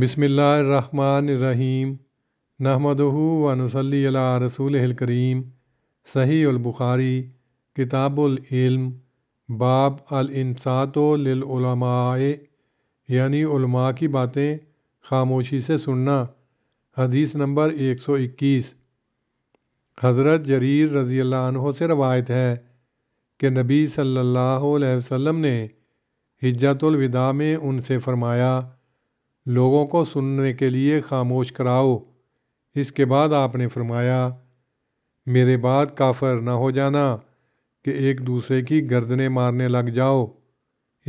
بسم اللہ الرحمن الرحیم نحمد علی رسول الکریم صحیح البخاری کتاب العلم باب الانسات و للعلماء یعنی علماء کی باتیں خاموشی سے سننا حدیث نمبر ایک سو اکیس حضرت جریر رضی اللہ عنہ سے روایت ہے کہ نبی صلی اللہ علیہ وسلم نے حجت الوداع میں ان سے فرمایا لوگوں کو سننے کے لیے خاموش کراؤ اس کے بعد آپ نے فرمایا میرے بعد کافر نہ ہو جانا کہ ایک دوسرے کی گردنیں مارنے لگ جاؤ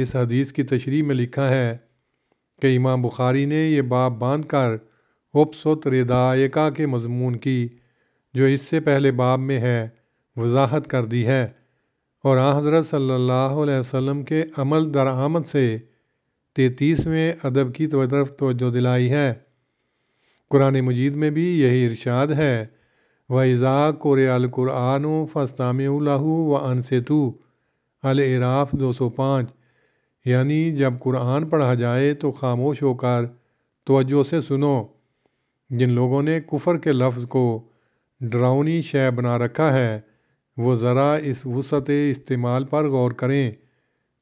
اس حدیث کی تشریح میں لکھا ہے کہ امام بخاری نے یہ باب باندھ کر اب ست کے مضمون کی جو اس سے پہلے باب میں ہے وضاحت کر دی ہے اور آ حضرت صلی اللہ علیہ وسلم کے عمل درآمد سے تینتیسویں ادب کی طرف توجہ دلائی ہے قرآن مجید میں بھی یہی ارشاد ہے و اضاء قور القرآن و فستام میں و انستو العراف دو سو پانچ یعنی جب قرآن پڑھا جائے تو خاموش ہو کر توجہ سے سنو جن لوگوں نے کفر کے لفظ کو ڈراؤنی شے بنا رکھا ہے وہ ذرا اس وسط استعمال پر غور کریں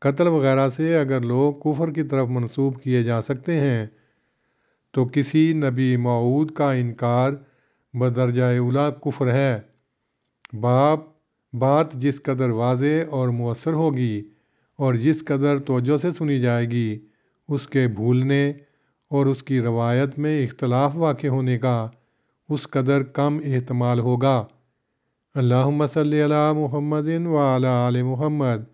قتل وغیرہ سے اگر لوگ کفر کی طرف منسوب کیے جا سکتے ہیں تو کسی نبی معود کا انکار بدرجہ اولا کفر ہے باپ بات جس قدر واضح اور مؤثر ہوگی اور جس قدر توجہ سے سنی جائے گی اس کے بھولنے اور اس کی روایت میں اختلاف واقع ہونے کا اس قدر کم احتمال ہوگا اللہ مصلی محمد و علا محمد